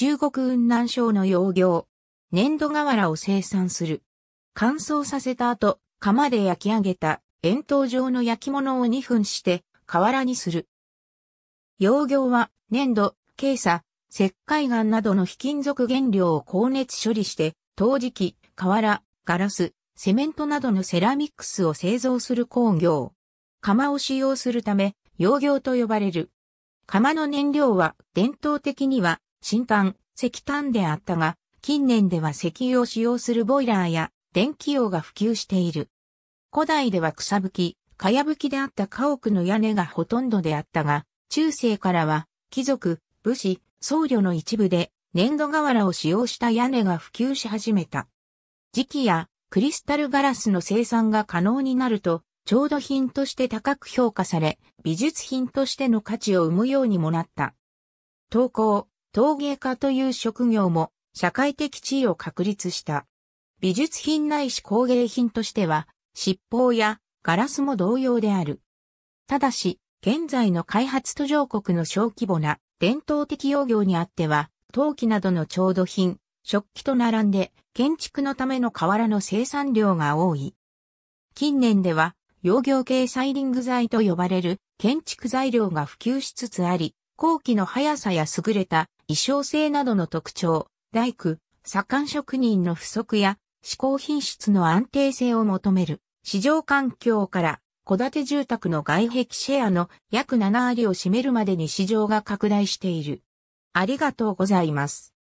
中国雲南省の養業、粘土瓦を生産する。乾燥させた後、釜で焼き上げた円筒状の焼き物を2分して瓦にする。養業は粘土、軽砂、石灰岩などの非金属原料を高熱処理して、陶磁器、瓦、ガラス、セメントなどのセラミックスを製造する工業。釜を使用するため、養業と呼ばれる。釜の燃料は伝統的には新炭、石炭であったが、近年では石油を使用するボイラーや電気用が普及している。古代では草吹き、かや吹きであった家屋の屋根がほとんどであったが、中世からは貴族、武士、僧侶の一部で粘土瓦を使用した屋根が普及し始めた。磁器やクリスタルガラスの生産が可能になると、調度品として高く評価され、美術品としての価値を生むようにもなった。投稿、陶芸家という職業も社会的地位を確立した。美術品ないし工芸品としては、七宝やガラスも同様である。ただし、現在の開発途上国の小規模な伝統的用業にあっては、陶器などの調度品、食器と並んで建築のための瓦の生産量が多い。近年では、用業系サイリング材と呼ばれる建築材料が普及しつつあり、工期の速さや優れた衣装性などの特徴、大工、左官職人の不足や、試行品質の安定性を求める、市場環境から、戸建て住宅の外壁シェアの約7割を占めるまでに市場が拡大している。ありがとうございます。